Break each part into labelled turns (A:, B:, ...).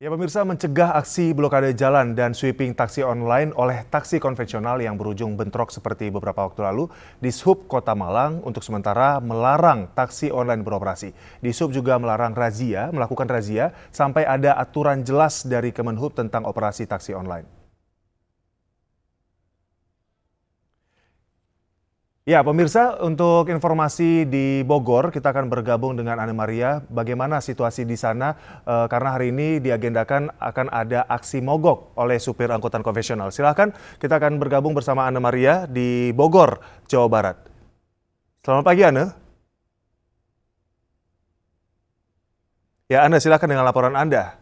A: Ya pemirsa mencegah aksi blokade jalan dan sweeping taksi online oleh taksi konvensional yang berujung bentrok seperti beberapa waktu lalu, di Sub Kota Malang untuk sementara melarang taksi online beroperasi. Di Sub juga melarang razia, melakukan razia sampai ada aturan jelas dari Kemenhub tentang operasi taksi online. Ya, pemirsa, untuk informasi di Bogor, kita akan bergabung dengan Anne Maria. Bagaimana situasi di sana? E, karena hari ini diagendakan akan ada aksi mogok oleh supir angkutan konvensional. Silahkan, kita akan bergabung bersama Anne Maria di Bogor, Jawa Barat. Selamat pagi, Anne. Ya, Anne, silakan dengan laporan Anda.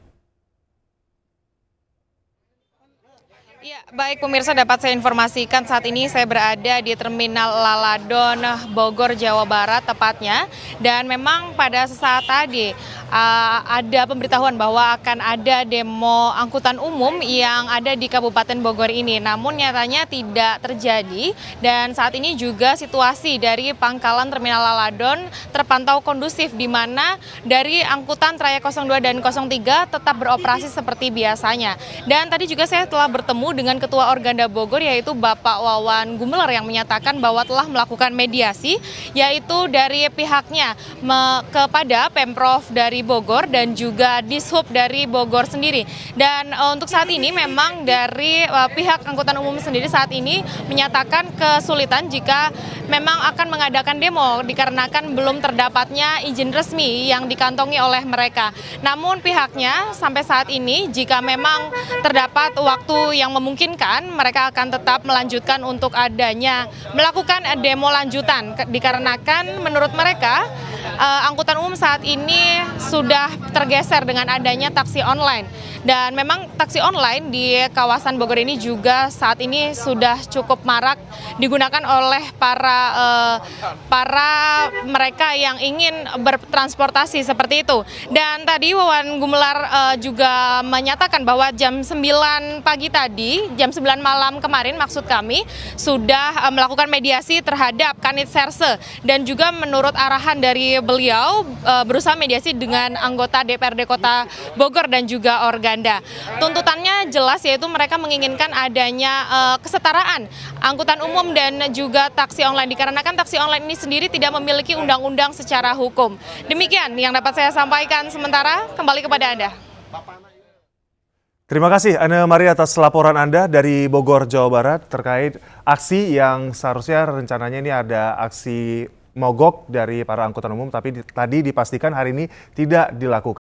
B: Ya, baik pemirsa dapat saya informasikan saat ini saya berada di Terminal Laladon Bogor Jawa Barat tepatnya dan memang pada sesaat tadi uh, ada pemberitahuan bahwa akan ada demo angkutan umum yang ada di Kabupaten Bogor ini. Namun nyatanya tidak terjadi dan saat ini juga situasi dari pangkalan Terminal Laladon terpantau kondusif di mana dari angkutan trayek 02 dan 03 tetap beroperasi seperti biasanya. Dan tadi juga saya telah bertemu dengan Ketua Organda Bogor yaitu Bapak Wawan Gumelar yang menyatakan bahwa telah melakukan mediasi yaitu dari pihaknya me kepada Pemprov dari Bogor dan juga Dishub dari Bogor sendiri. Dan uh, untuk saat ini memang dari uh, pihak angkutan umum sendiri saat ini menyatakan kesulitan jika memang akan mengadakan demo dikarenakan belum terdapatnya izin resmi yang dikantongi oleh mereka. Namun pihaknya sampai saat ini jika memang terdapat waktu yang memungkinkan mereka akan tetap melanjutkan untuk adanya melakukan demo lanjutan dikarenakan menurut mereka uh, angkutan umum saat ini sudah tergeser dengan adanya taksi online. Dan memang taksi online di kawasan Bogor ini juga saat ini sudah cukup marak digunakan oleh para uh, para mereka yang ingin bertransportasi seperti itu. Dan tadi Wawan Gumelar uh, juga menyatakan bahwa jam 9 pagi tadi, jam 9 malam kemarin maksud kami sudah uh, melakukan mediasi terhadap Kanit Serse dan juga menurut arahan dari Iya, beliau uh, berusaha mediasi dengan anggota DPRD Kota Bogor dan juga Organda. Tuntutannya jelas yaitu mereka menginginkan adanya uh, kesetaraan angkutan umum dan juga taksi online dikarenakan taksi online ini sendiri tidak memiliki undang-undang secara hukum. Demikian yang dapat saya sampaikan sementara kembali kepada Anda.
A: Terima kasih Anne Maria atas laporan Anda dari Bogor, Jawa Barat terkait aksi yang seharusnya rencananya ini ada aksi mogok dari para angkutan umum, tapi di, tadi dipastikan hari ini tidak dilakukan.